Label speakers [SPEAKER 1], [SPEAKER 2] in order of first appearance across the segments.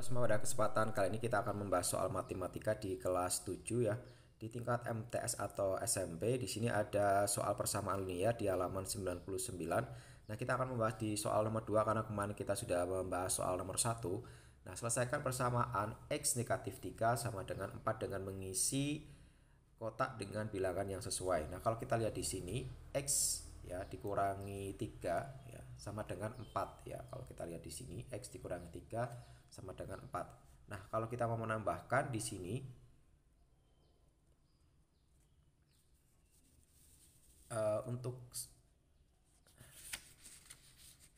[SPEAKER 1] Halo semua, pada kesempatan kali ini kita akan membahas soal matematika di kelas 7 ya. Di tingkat MTS atau SMP, di sini ada soal persamaan linear di halaman 99. Nah, kita akan membahas di soal nomor 2 karena kemarin kita sudah membahas soal nomor 1. Nah, selesaikan persamaan X negatif 3 sama dengan 4 dengan mengisi kotak dengan bilangan yang sesuai. Nah, kalau kita lihat di sini, X ya dikurangi 3 sama dengan 4 ya. Kalau kita lihat di sini X dikurangi 3 sama dengan 4. Nah, kalau kita mau menambahkan di sini uh, untuk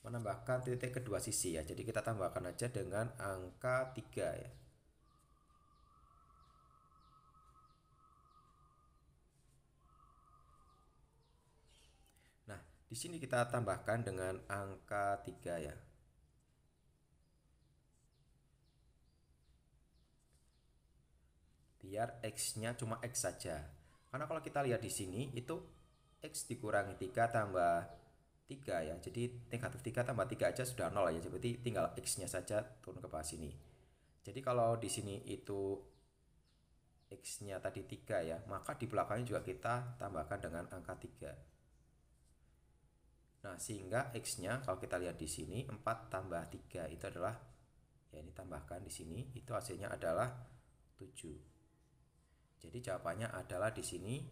[SPEAKER 1] menambahkan titik kedua sisi ya. Jadi kita tambahkan aja dengan angka 3 ya. Di sini kita tambahkan dengan angka 3 ya. Biar X-nya cuma X saja. Karena kalau kita lihat di sini itu X dikurangi 3 tambah 3 ya. Jadi negatif 3 tambah 3 aja sudah 0 ya. Jadi tinggal X-nya saja turun ke bawah sini. Jadi kalau di sini itu X-nya tadi 3 ya, maka di belakangnya juga kita tambahkan dengan angka 3. Nah, sehingga X-nya kalau kita lihat di sini 4 tambah 3 itu adalah ya ini tambahkan di sini itu hasilnya adalah 7. Jadi jawabannya adalah di sini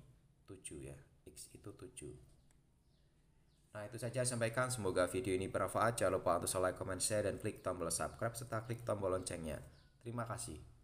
[SPEAKER 1] 7 ya. X itu 7. Nah, itu saja sampaikan. Semoga video ini bermanfaat. Jangan lupa untuk like, comment, share, dan klik tombol subscribe serta klik tombol loncengnya. Terima kasih.